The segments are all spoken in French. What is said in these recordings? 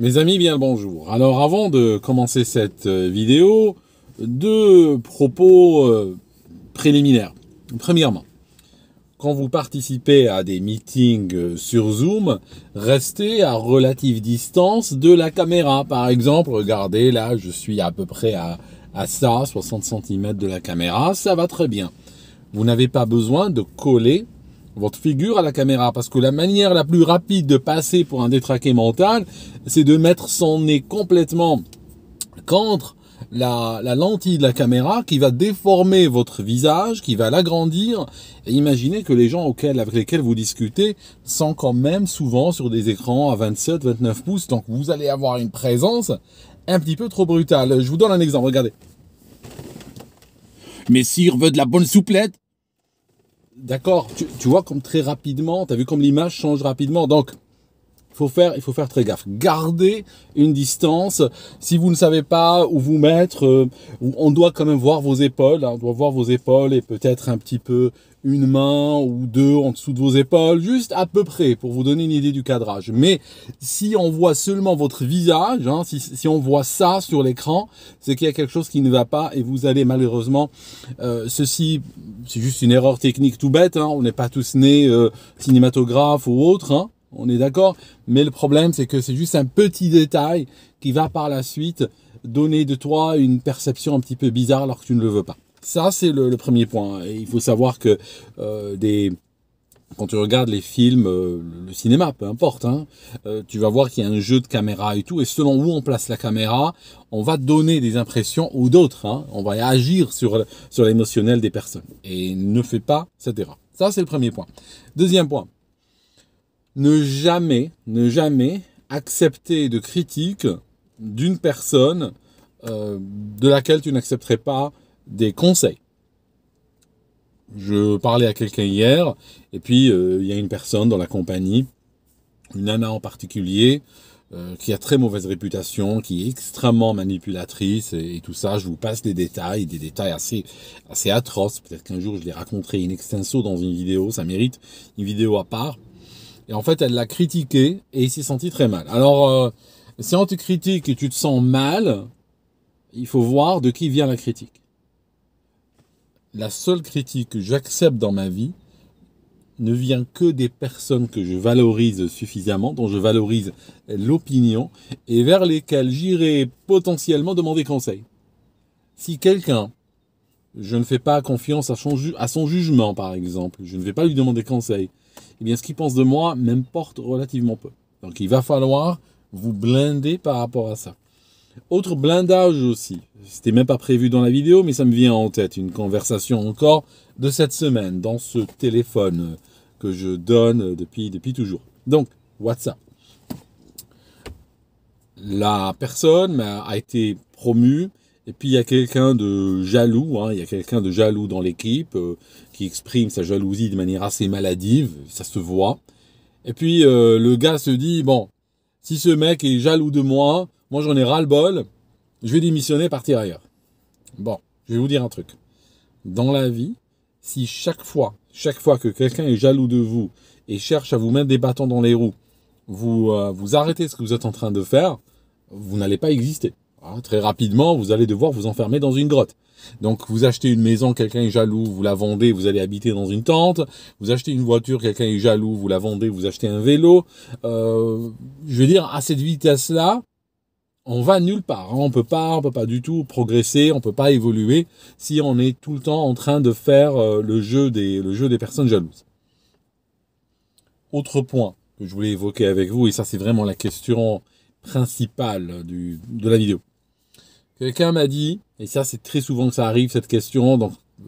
Mes amis, bien bonjour. Alors avant de commencer cette euh, vidéo, deux propos euh, préliminaires. Premièrement, quand vous participez à des meetings euh, sur Zoom, restez à relative distance de la caméra. Par exemple, regardez là, je suis à peu près à, à ça, 60 cm de la caméra, ça va très bien. Vous n'avez pas besoin de coller votre figure à la caméra. Parce que la manière la plus rapide de passer pour un détraqué mental, c'est de mettre son nez complètement contre la, lentille de la caméra qui va déformer votre visage, qui va l'agrandir. Et imaginez que les gens auxquels, avec lesquels vous discutez sont quand même souvent sur des écrans à 27, 29 pouces. Donc vous allez avoir une présence un petit peu trop brutale. Je vous donne un exemple, regardez. Messire veut de la bonne souplette D'accord, tu, tu, vois comme très rapidement, t'as vu comme l'image change rapidement. Donc, faut faire, il faut faire très gaffe. Gardez une distance. Si vous ne savez pas où vous mettre, euh, on doit quand même voir vos épaules. Hein. on doit voir vos épaules et peut-être un petit peu une main ou deux en dessous de vos épaules, juste à peu près pour vous donner une idée du cadrage. Mais si on voit seulement votre visage, hein, si, on voit ça sur l'écran, c'est qu'il y a quelque chose qui ne va pas et vous allez malheureusement, euh, ceci, c'est juste une erreur technique tout bête. Hein. on n'est pas tous nés euh, cinématographes ou autres. On est d'accord Mais le problème, c'est que c'est juste un petit détail qui va par la suite donner de toi une perception un petit peu bizarre alors que tu ne le veux pas. Ça, c'est le, premier point. il faut savoir que euh, des, quand tu regardes les films, euh, le cinéma, peu importe, hein, euh, tu vas voir qu'il y a un jeu de caméra et tout, et selon où on place la caméra, on va donner des impressions ou d'autres, hein. on va agir sur, sur l'émotionnel des personnes. Et ne fais pas cette erreur. Ça, c'est le premier point. Deuxième point, ne jamais, ne jamais accepter de critique d'une personne euh, de laquelle tu n'accepterais pas des conseils. Je parlais à quelqu'un hier, et puis euh, il y a une personne dans la compagnie, une nana en particulier, euh, qui a très mauvaise réputation, qui est extrêmement manipulatrice et, tout ça. Je vous passe des détails, des détails assez, assez atroces. Peut-être qu'un jour je les raconterai in extenso dans une vidéo, ça mérite une vidéo à part. Et en fait, elle l'a critiqué et il s'est senti très mal. Alors, euh, si on te critique et tu te sens mal, il faut voir de qui vient la critique. La seule critique que j'accepte dans ma vie ne vient que des personnes que je valorise suffisamment, dont je valorise l'opinion, et vers lesquelles j'irai potentiellement demander conseil. Si quelqu'un je ne fais pas confiance à son, jugement, par exemple. Je ne vais pas lui demander conseil. Eh bien, ce qu'il pense de moi m'importe relativement peu. Donc, il va falloir vous blinder par rapport à ça. Autre blindage aussi. C'était même pas prévu dans la vidéo, mais ça me vient en tête. Une conversation encore de cette semaine dans ce téléphone que je donne depuis, depuis toujours. Donc, WhatsApp. La personne a été promue et puis il y a quelqu'un de jaloux, hein. il y a quelqu'un de jaloux dans l'équipe euh, qui exprime sa jalousie de manière assez maladive, ça se voit. Et puis euh, le gars se dit bon, si ce mec est jaloux de moi, moi j'en ai ras le bol, je vais démissionner, partir ailleurs. Bon, je vais vous dire un truc. Dans la vie, si chaque fois, chaque fois que quelqu'un est jaloux de vous et cherche à vous mettre des bâtons dans les roues, vous euh, vous arrêtez ce que vous êtes en train de faire, vous n'allez pas exister. Hein, très rapidement, vous allez devoir vous enfermer dans une grotte. Donc vous achetez une maison, quelqu'un est jaloux, vous la vendez, vous allez habiter dans une tente. Vous achetez une voiture, quelqu'un est jaloux, vous la vendez, vous achetez un vélo. Euh, je veux dire, à cette vitesse-là, on va nulle part. Hein, on peut pas, on peut pas du tout progresser, on peut pas évoluer si on est tout le temps en train de faire euh, le jeu des, des personnes jalouses. Autre point que je voulais évoquer avec vous, et ça c'est vraiment la question principale de la vidéo. Quelqu'un m'a dit, et ça c'est très souvent que ça arrive cette question, donc euh,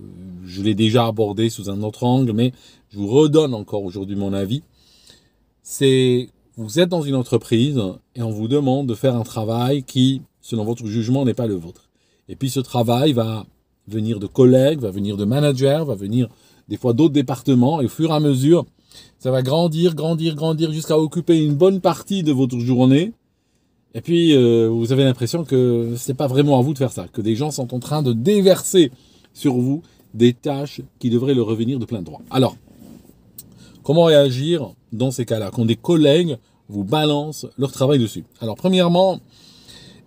je l'ai déjà abordé sous un autre angle, mais je vous redonne encore aujourd'hui mon avis. C'est vous êtes dans une entreprise et on vous demande de faire un travail qui, selon votre jugement, n'est pas le vôtre. Et puis ce travail va venir de collègues, va venir de managers, va venir des fois d'autres départements et au fur et à mesure, ça va grandir, grandir, grandir jusqu'à occuper une bonne partie de votre journée et puis, euh, vous avez l'impression que ce n'est pas vraiment à vous de faire ça, que des gens sont en train de déverser sur vous des tâches qui devraient leur revenir de plein droit. Alors, comment réagir dans ces cas-là, quand des collègues vous balancent leur travail dessus Alors, premièrement,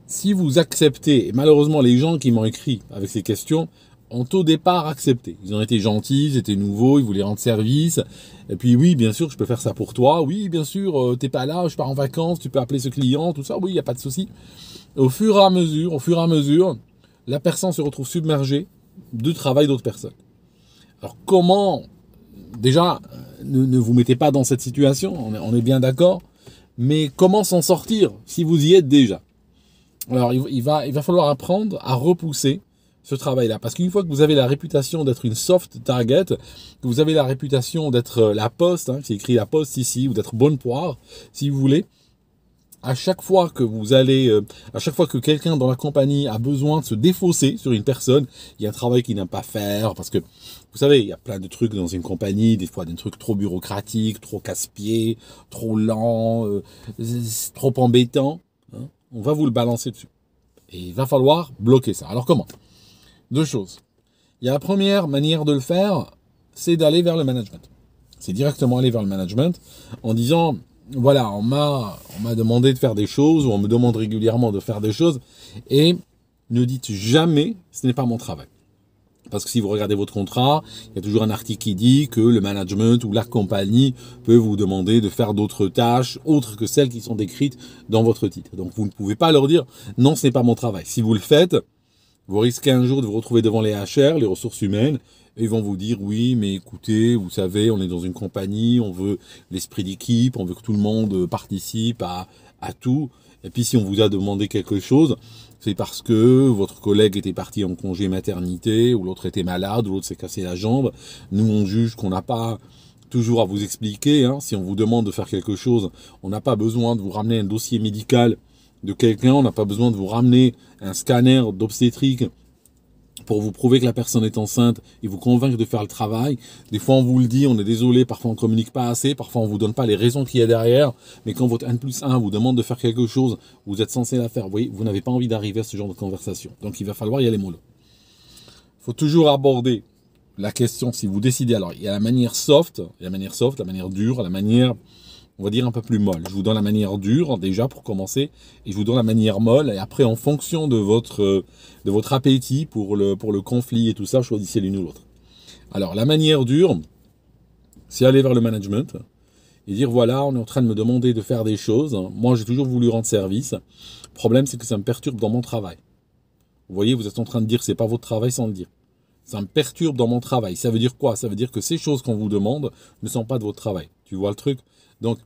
si vous acceptez, et malheureusement les gens qui m'ont écrit avec ces questions, ont au départ accepté. Ils ont été gentils, ils étaient nouveaux, ils voulaient rendre service. Et puis oui, bien sûr, je peux faire ça pour toi. Oui, bien sûr, euh, t'es pas là, je pars en vacances, tu peux appeler ce client, tout ça. Oui, il n'y a pas de souci. Au fur et à mesure, au fur et à mesure, la personne se retrouve submergée du travail d'autres personnes. Alors comment, déjà, euh, ne, vous mettez pas dans cette situation, on est, bien d'accord, mais comment s'en sortir si vous y êtes déjà Alors il, va, il va falloir apprendre à repousser ce travail-là. Parce qu'une fois que vous avez la réputation d'être une soft target, que vous avez la réputation d'être euh, la poste, hein, c'est écrit la poste ici, ou d'être bonne poire, si vous voulez, à chaque fois que vous allez, euh, à chaque fois que quelqu'un dans la compagnie a besoin de se défausser sur une personne, il y a un travail qu'il n'aime pas faire parce que vous savez, il y a plein de trucs dans une compagnie, des fois des trucs trop bureaucratiques, trop casse-pieds, trop lent, euh, trop embêtant. Hein. on va vous le balancer dessus. Et il va falloir bloquer ça. Alors comment deux choses. Il y a la première manière de le faire, c'est d'aller vers le management. C'est directement aller vers le management en disant, voilà, on m'a, on m'a demandé de faire des choses, ou on me demande régulièrement de faire des choses, et ne dites jamais, ce n'est pas mon travail. Parce que si vous regardez votre contrat, il y a toujours un article qui dit que le management ou la compagnie peut vous demander de faire d'autres tâches autres que celles qui sont décrites dans votre titre. Donc vous ne pouvez pas leur dire non, ce n'est pas mon travail. Si vous le faites, vous risquez un jour de vous retrouver devant les HR, les ressources humaines, et ils vont vous dire oui, mais écoutez, vous savez, on est dans une compagnie, on veut l'esprit d'équipe, on veut que tout le monde euh, participe à, tout. Et puis si on vous a demandé quelque chose, c'est parce que votre collègue était parti en congé maternité, ou l'autre était malade, ou l'autre s'est cassé la jambe. Nous, on juge qu'on n'a pas toujours à vous expliquer. Hein. Si on vous demande de faire quelque chose, on n'a pas besoin de vous ramener un dossier médical de quelqu'un, on n'a pas besoin de vous ramener un scanner d'obstétrique pour vous prouver que la personne est enceinte et vous convaincre de faire le travail. Des fois, on vous le dit, on est désolé, parfois on ne communique pas assez, parfois on vous donne pas les raisons qu'il y a derrière, mais quand votre N 1 vous demande de faire quelque chose, vous êtes censé la faire. Vous vous n'avez pas envie d'arriver à ce genre de conversation. Donc, il va falloir y aller mollo. Il faut toujours aborder la question si vous décidez. Alors, il y a la manière soft, il y a la manière soft, la manière dure, la manière on va dire, un peu plus molle. Je vous donne la manière dure déjà pour commencer, et je vous donne la manière molle, et après, en fonction de votre, euh, de votre appétit pour le, pour le conflit et tout ça, choisissez l'une ou l'autre. Alors, la manière dure, c'est aller vers le management et dire voilà, on est en train de me demander de faire des choses. Moi, j'ai toujours voulu rendre service. Le problème, c'est que ça me perturbe dans mon travail. Vous voyez, vous êtes en train de dire c'est pas votre travail sans le dire. Ça me perturbe dans mon travail. Ça veut dire quoi Ça veut dire que ces choses qu'on vous demande ne sont pas de votre travail. Tu vois le truc donc,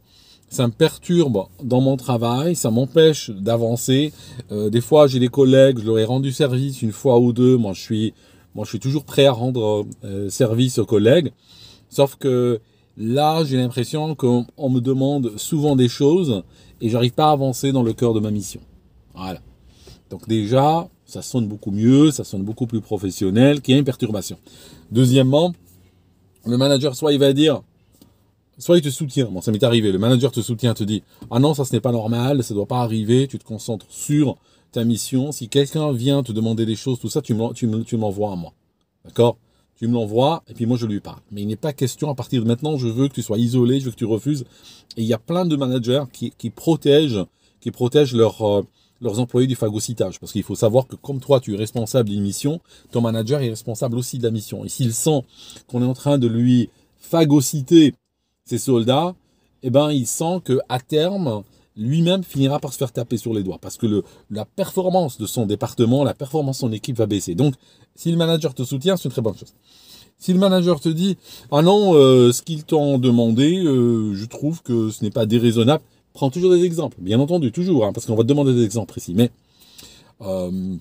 ça me perturbe dans mon travail, ça m'empêche d'avancer. Euh, des fois, j'ai des collègues, je leur ai rendu service une fois ou deux. Moi, je suis, moi, je suis toujours prêt à rendre euh, service aux collègues. Sauf que là, j'ai l'impression qu'on me demande souvent des choses et j'arrive pas à avancer dans le cœur de ma mission. Voilà. Donc déjà, ça sonne beaucoup mieux, ça sonne beaucoup plus professionnel, qu'il y a une perturbation. Deuxièmement, le manager, soit il va dire, soit il te soutient, bon ça m'est arrivé, le manager te soutient, te dit ah non ça ce n'est pas normal, ça ne doit pas arriver, tu te concentres sur ta mission, si quelqu'un vient te demander des choses, tout ça, tu m'envoies à moi. D'accord Tu me l'envoies et puis moi je lui parle. Mais il n'est pas question à partir de maintenant, je veux que tu sois isolé, je veux que tu refuses. Et il y a plein de managers qui, protègent, qui protègent euh, leurs employés du phagocytage. Parce qu'il faut savoir que comme toi, tu es responsable d'une mission, ton manager est responsable aussi de la mission. Et s'il sent qu'on est en train de lui phagocyter ces soldats, eh ben, il sent que à terme, lui-même finira par se faire taper sur les doigts parce que la performance de son département, la performance de son équipe va baisser. Donc, si le manager te soutient, c'est une très bonne chose. Si le manager te dit ah non, euh, ce qu'ils t'ont demandé, euh, je trouve que ce n'est pas déraisonnable, prends toujours des exemples, bien entendu, toujours, hein, parce qu'on va te demander des exemples précis. Mais euh,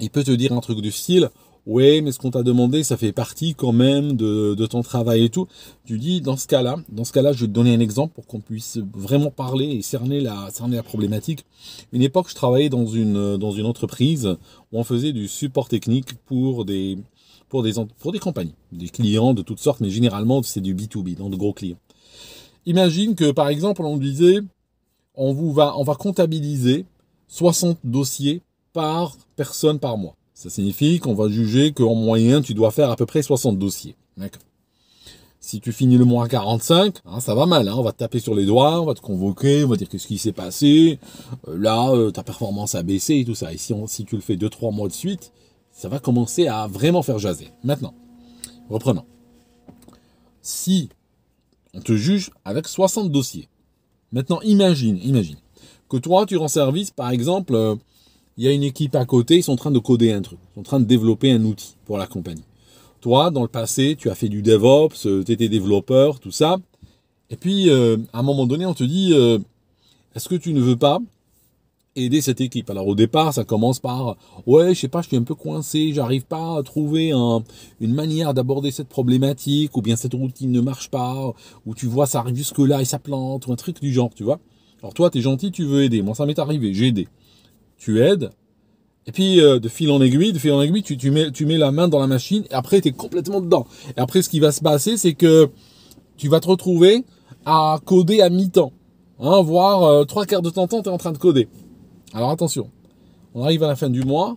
il peut te dire un truc du style oui, mais ce qu'on t'a demandé, ça fait partie quand même de, ton travail et tout. Tu dis, dans ce cas-là, dans ce cas-là, je vais te donner un exemple pour qu'on puisse vraiment parler et cerner la, cerner la problématique. Une époque, je travaillais dans une, dans une entreprise où on faisait du support technique pour des, pour des, pour des compagnies, des clients de toutes sortes, mais généralement, c'est du B2B, donc de gros clients. Imagine que, par exemple, on disait, on vous on va comptabiliser 60 dossiers par personne par mois. Ça signifie qu'on va juger qu'en moyen, tu dois faire à peu près 60 dossiers. si tu finis le mois à 45, hein, ça va mal. Hein. on va te taper sur les doigts, on va te convoquer, on va dire qu'est-ce qui s'est passé. Euh, là, euh, ta performance a baissé et tout ça. Et si, si tu le fais 2-3 mois de suite, ça va commencer à vraiment faire jaser. Maintenant, reprenons. Si on te juge avec 60 dossiers, maintenant imagine, imagine que toi, tu rends service, par exemple, euh, il y a une équipe à côté, ils sont en train de coder un truc, ils sont en train de développer un outil pour la compagnie. Toi, dans le passé, tu as fait du DevOps, euh, tu étais développeur, tout ça. Et puis, euh, à un moment donné, on te dit, euh, est-ce que tu ne veux pas aider cette équipe Alors au départ, ça commence par, ouais, je sais pas, je suis un peu coincé, j'arrive pas à trouver une manière d'aborder cette problématique, ou bien cette routine ne marche pas, ou tu vois, ça arrive jusque-là et ça plante, ou un truc du genre, tu vois. Alors toi, tu es gentil, tu veux aider. Moi, ça m'est arrivé, j'ai aidé tu aides, et puis euh, de fil en aiguille, de fil en aiguille, tu, tu, mets, tu mets la main dans la machine, et après tu es complètement dedans. Et après ce qui va se passer, c'est que tu vas te retrouver à coder à mi-temps, hein, voire euh, trois quarts de temps temps, tu es en train de coder. Alors attention, on arrive à la fin du mois.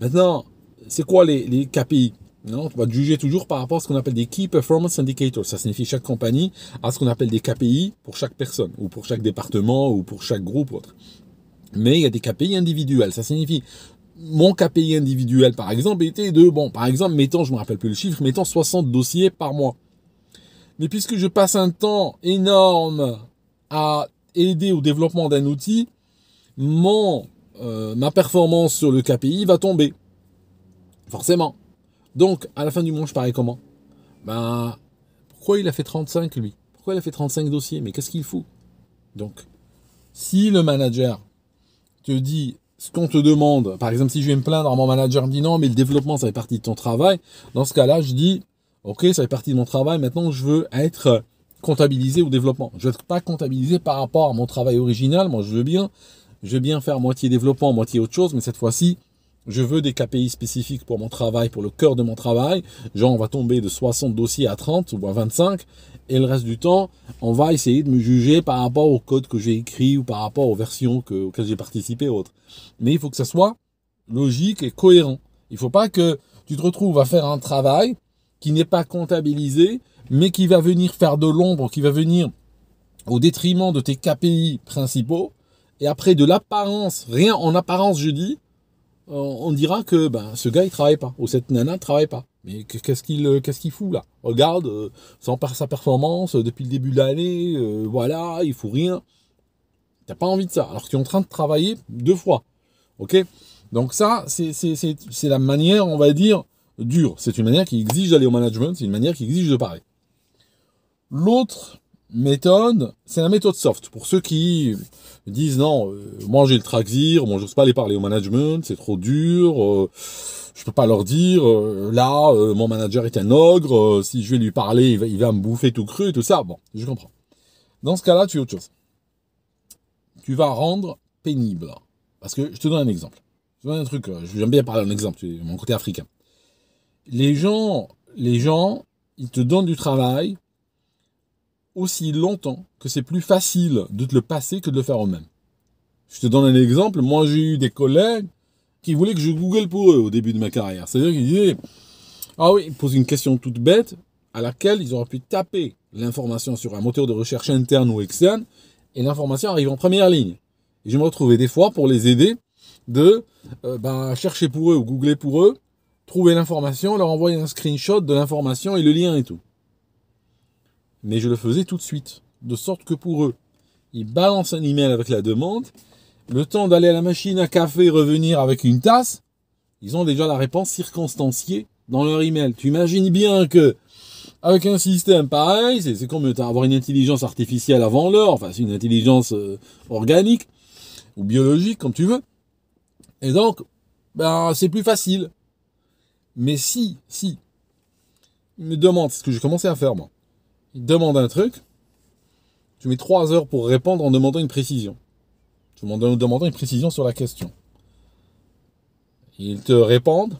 Maintenant, c'est quoi les, les KPI non, on va juger toujours par rapport à ce qu'on appelle des Key Performance Indicators. Ça signifie chaque compagnie a ce qu'on appelle des KPI pour chaque personne, ou pour chaque département, ou pour chaque groupe ou autre. Mais il y a des KPI individuels. Ça signifie mon KPI individuel, par exemple, était de, bon, par exemple, mettant, je me rappelle plus le chiffre, mettant 60 dossiers par mois. Mais puisque je passe un temps énorme à aider au développement d'un outil, mon, euh, ma performance sur le KPI va tomber. Forcément. Donc, à la fin du mois, je parais comment Ben, pourquoi il a fait 35, lui Pourquoi il a fait 35 dossiers Mais qu'est-ce qu'il fout Donc, si le manager te dis ce qu'on te demande, par exemple, si je vais me plaindre, à mon manager me dit non, mais le développement, ça fait partie de ton travail. Dans ce cas-là, je dis, OK, ça fait partie de mon travail. Maintenant, je veux être comptabilisé au développement. Je ne veux pas comptabilisé par rapport à mon travail original. Moi, je veux bien, je veux bien faire moitié développement, moitié autre chose, mais cette fois-ci, je veux des KPI spécifiques pour mon travail, pour le cœur de mon travail. Genre, on va tomber de 60 dossiers à 30 ou à 25. Et le reste du temps, on va essayer de me juger par rapport au code que j'ai écrit ou par rapport aux versions auxquelles j'ai participé autres. Mais il faut que ça soit logique et cohérent. Il ne faut pas que tu te retrouves à faire un travail qui n'est pas comptabilisé, mais qui va venir faire de l'ombre, qui va venir au détriment de tes KPI principaux. Et après, de l'apparence, rien en apparence, je dis, euh, on dira que ben, ce gars, il travaille pas, ou cette nana ne travaille pas. Mais qu'est-ce qu'il euh, qu'est-ce qu'il fout là Regarde, euh, sans par sa performance depuis le début de l'année, voilà, il faut rien. T'as pas envie de ça. Alors que tu es en train de travailler deux fois. Ok Donc ça, c'est la manière, on va dire, dure. C'est une manière qui exige d'aller au management, c'est une manière qui exige de parler. L'autre méthode, c'est la méthode soft. Pour ceux qui disent non, euh, moi j'ai le Traxir, bon j'ose pas aller parler au management, c'est trop dur, euh, je peux pas leur dire, euh, là euh, mon manager est un ogre, si je vais lui parler il va, me bouffer tout cru et tout ça, bon, je comprends. Dans ce cas-là, tu es autre chose. Tu vas rendre pénible. Parce que je te donne un exemple. Je te donne un truc, j'aime bien parler d'un exemple, mon côté africain. Les gens, les gens, ils te donnent du travail aussi longtemps que c'est plus facile de te le passer que de le faire eux même. Je te donne un exemple. Moi, j'ai eu des collègues qui voulaient que je Google pour eux au début de ma carrière. C'est-à-dire qu'ils disaient, ah oui, ils une question toute bête à laquelle ils auraient pu taper l'information sur un moteur de recherche interne ou externe et l'information arrive en première ligne. je me retrouvais des fois pour les aider de euh, ben, chercher pour eux ou googler pour eux, trouver l'information, leur envoyer un screenshot de l'information et le lien et tout mais je le faisais tout de suite. De sorte que pour eux, ils balancent un email avec la demande, le temps d'aller à la machine à café et revenir avec une tasse, ils ont déjà la réponse circonstanciée dans leur email. Tu imagines bien que avec un système pareil, c'est comme avoir une intelligence artificielle avant l'heure, enfin c'est une intelligence euh, organique ou biologique comme tu veux. Et donc, ben, c'est plus facile. Mais si, si, ils me demandent, ce que j'ai commencé à faire moi demande un truc, tu mets trois heures pour répondre en demandant une précision. Tu en demandant une précision sur la question. Ils te répondent.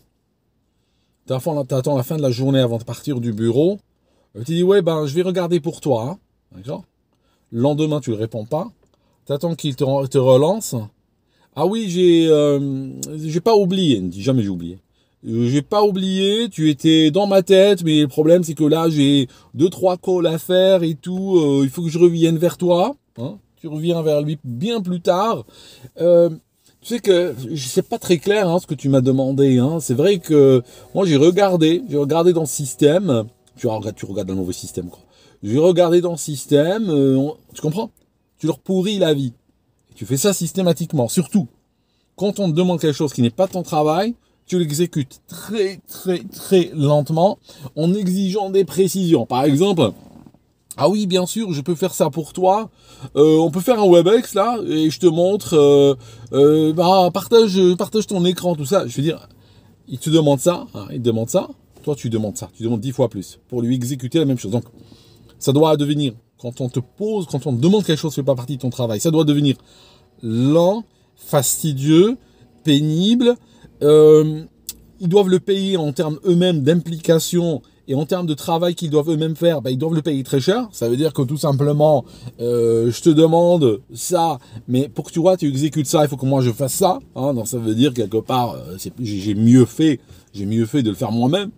Tu attends la fin de la journée avant de partir du bureau. Euh, tu dis ouais ben je vais regarder pour toi. Le lendemain tu ne réponds pas. Tu attends qu'ils te, relancent. Ah oui, j'ai euh, pas oublié. Ne dis jamais j'ai oublié. Euh, j'ai pas oublié, tu étais dans ma tête, mais le problème c'est que là j'ai deux trois calls à faire et tout, euh, il faut que je revienne vers toi. Hein tu reviens vers lui bien plus tard. Euh, tu sais que je sais pas très clair hein, ce que tu m'as demandé. Hein. C'est vrai que moi j'ai regardé, j'ai regardé dans le système. Tu regardes, tu regardes le nouveau système quoi. J'ai regardé dans le système. Euh, tu comprends Tu leur pourris la vie. tu fais ça systématiquement, surtout quand on te demande quelque chose qui n'est pas ton travail tu l'exécutes très très très lentement en exigeant des précisions. Par exemple, ah oui, bien sûr, je peux faire ça pour toi. Euh, on peut faire un WebEx là et je te montre. Euh, euh, bah, partage, partage ton écran, tout ça. Je veux dire, il te demande ça, hein, il demande ça. Toi, tu demandes ça, tu demandes dix fois plus pour lui exécuter la même chose. Donc, ça doit devenir quand on te pose, quand on te demande quelque chose qui fait pas partie de ton travail, ça doit devenir lent, fastidieux, pénible euh, ils doivent le payer en termes eux-mêmes d'implication et en termes de travail qu'ils doivent eux-mêmes faire, bah, ils doivent le payer très cher. Ça veut dire que tout simplement, euh, je te demande ça, mais pour que tu vois, tu exécutes ça, il faut que moi je fasse ça. Hein, donc ça veut dire quelque part, euh, j'ai mieux fait, j'ai mieux fait de le faire moi-même.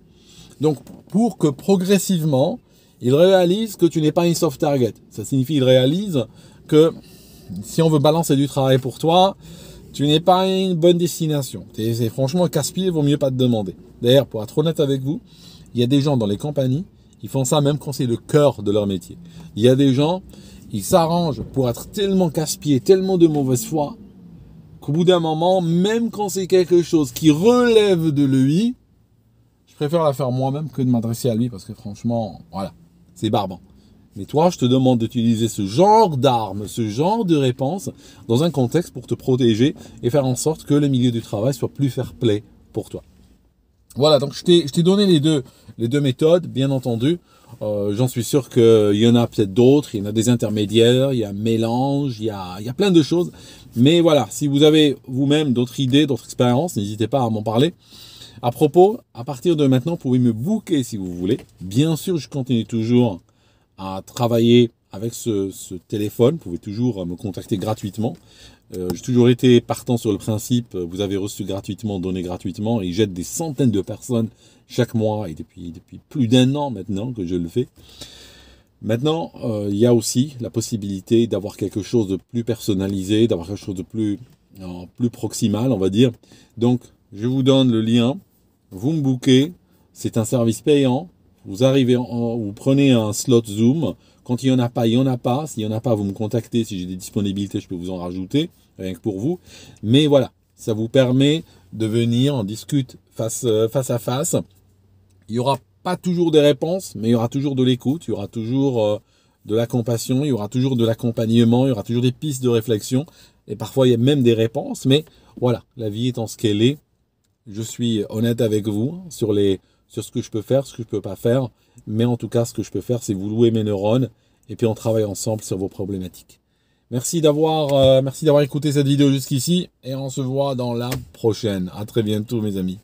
Donc pour que progressivement, ils réalisent que tu n'es pas une soft target. Ça signifie qu'ils réalisent que si on veut balancer du travail pour toi, tu n'es pas une bonne destination. C'est franchement casse vaut mieux pas te demander. D'ailleurs, pour être honnête avec vous, il y a des gens dans les compagnies, ils font ça même quand c'est le cœur de leur métier. Il y a des gens, ils s'arrangent pour être tellement casse pieds tellement de mauvaise foi, qu'au bout d'un moment, même quand c'est quelque chose qui relève de lui, je préfère la faire moi-même que de m'adresser à lui parce que franchement, voilà, c'est barbant toi, je te demande d'utiliser ce genre d'armes, ce genre de réponse dans un contexte pour te protéger et faire en sorte que le milieu du travail soit plus fair-play pour toi. Voilà, donc je t'ai donné les deux, les deux méthodes, bien entendu. Euh, j'en suis sûr qu'il y en a peut-être d'autres, il y en a des intermédiaires, il y a un mélange, il y a, il y a plein de choses. Mais voilà, si vous avez vous-même d'autres idées, d'autres expériences, n'hésitez pas à m'en parler. À propos, à partir de maintenant, vous pouvez me booker si vous voulez. Bien sûr, je continue toujours à travailler avec ce, téléphone. Vous pouvez toujours euh, me contacter gratuitement. Euh, j'ai toujours été partant sur le principe, euh, vous avez reçu gratuitement, donné gratuitement, et jette des centaines de personnes chaque mois, et depuis, depuis plus d'un an maintenant que je le fais. Maintenant, il y a aussi la possibilité d'avoir quelque chose de plus personnalisé, d'avoir quelque chose de plus, plus proximal, on va dire. Donc, je vous donne le lien, vous me bouquez, c'est un service payant, vous arrivez, en, vous prenez un slot Zoom. Quand il n'y en a pas, il n'y en a pas. S'il n'y en a pas, vous me contactez. Si j'ai des disponibilités, je peux vous en rajouter, rien que pour vous. Mais voilà, ça vous permet de venir, en discute face, euh, face à face. Il n'y aura pas toujours des réponses, mais il y aura toujours de l'écoute, il y aura toujours euh, de la compassion, il y aura toujours de l'accompagnement, il y aura toujours des pistes de réflexion, et parfois il y a même des réponses, mais voilà, la vie étant ce qu'elle est, je suis honnête avec vous hein, sur les sur ce que je peux faire, ce que je peux pas faire. Mais en tout cas, ce que je peux faire, c'est vous louer mes neurones et puis on travaille ensemble sur vos problématiques. Merci d'avoir, euh, merci d'avoir écouté cette vidéo jusqu'ici et on se voit dans la prochaine. À très bientôt, mes amis.